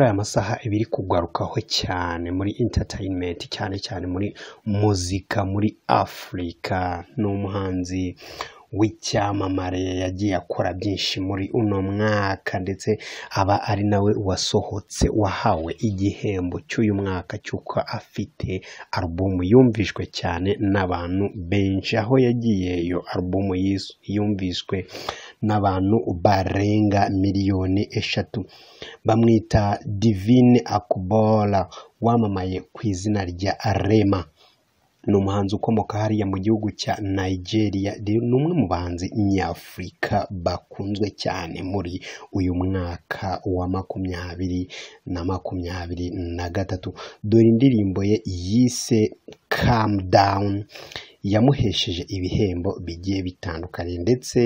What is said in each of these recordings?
kuri aya masaha iba kugarukaho cyane muri interineti cyane cyane muri muzika muri afurika ni umuhanzi w'icyamamare yagiye akora byinshi muri uno mwaka ndetse aba ari nawe wasohotse wahawe igihembo cy'uyu mwaka cy'uko afite alubumu yumvishwe cyane n'abantu benshi aho yagiye iyo alubumu yumvishwe n'abantu barenga miliyoni eshatu bamwita divine akubora wamamaye ku izina rya rema ni umuhanzi ukomoka hariya mu gihugu cya nigeria ni umwe mu bahanzi nyafurika bakunzwe cyane muri uyu mwaka wa makumyabiri na makumyabiri na gatatu dore indirimbo ye yise kamu down yamuhesheje ibihembo bigiye bitandukanye ndetse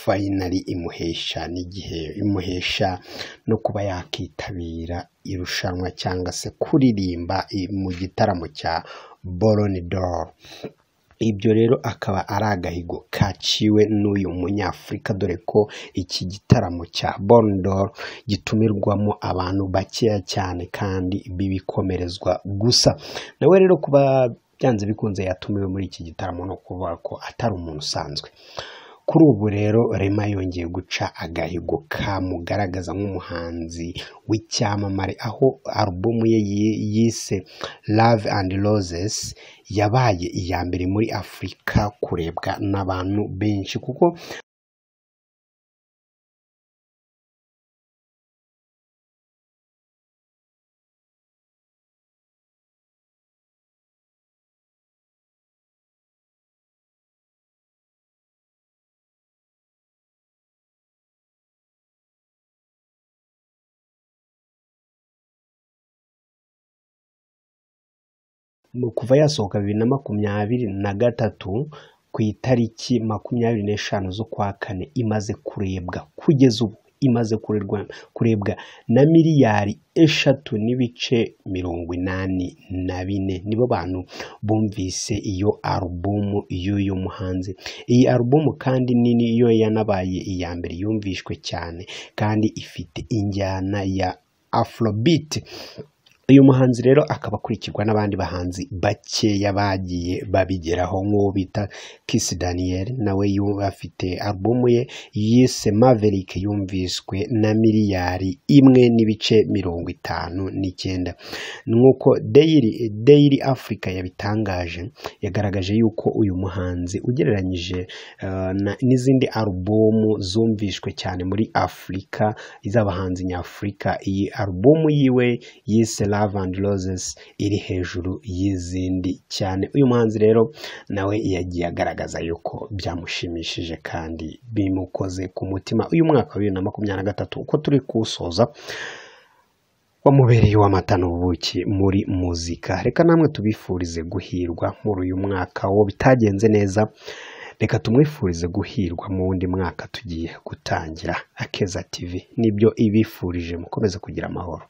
fayinari imuhesha n'igihe imuhesha no kuba yakitabira irushanwa cyangwa se kuririmba mu gitaramo cya boroni ibyo rero akaba ari agahigo kaciwe n'uyu munyafurika dore ko iki gitaramo cya borondoro gitumirwamo abantu bakeya cyane kandi b'ibikomerezwa gusa nawe rero kuba byanze bikunze yatumiwe muri iki gitaramo no kuvuga ko atari umuntu usanzwe kuri ubu rero rema yongeye guca agahigo kamugaragaza nk'umuhanzi w'icyamamare aho alubumu ye yise love and roses yabaye iya mbere muri afurika kurebwa n'abantu benshi kuko kuva yasohoka bibiri na makumyabiri na gatatu ku itariki makumyabiri n'eshanu z'ukwa kane imaze kurebwa kugeza ubu imaze kurebwa na miliyari eshatu n'ibice mirongo inani na bine nibo bantu bumvise iyo alubumu y'uyu muhanzi iyi alubumu kandi nini iyo yanabaye iya mbere yumvishwe cyane kandi ifite injyana ya afrobeat uyu muhanzi rero akaba akurikirwa n'abandi bahanzi bakeya bagiye babigeraho nk'uwo bita kisi daniyeli nawe afite alubumu ye yise maverick yumviswe na miliyari imwe n'ibice mirongo itanu n'icyenda nk'uko deyiri deyiri afurika yabitangaje yagaragaje yuko uyu muhanzi ugereranyije eh, n'izindi albumu zumvishwe cyane muri afurika z'abahanzi nyafurika iyi alubumu yiwe yise love and roses iri hejuru y'izindi cyane uyu muhanzi rero nawe yagiye agaragaza yuko byamushimishije kandi bimukoze ku mutima uyu mwaka wa bibiri na makumyabiri na gatatu uko turi kuwusoza wamubereye uw'amata n'ubuki muri muzika reka namwe tubifurize guhirwa muri uyu mwaka wo bitagenze neza reka tumwifurize guhirwa mu wundi mwaka tugiye gutangira akeza tv nibyo ibifurije mukomeze kugira amahoro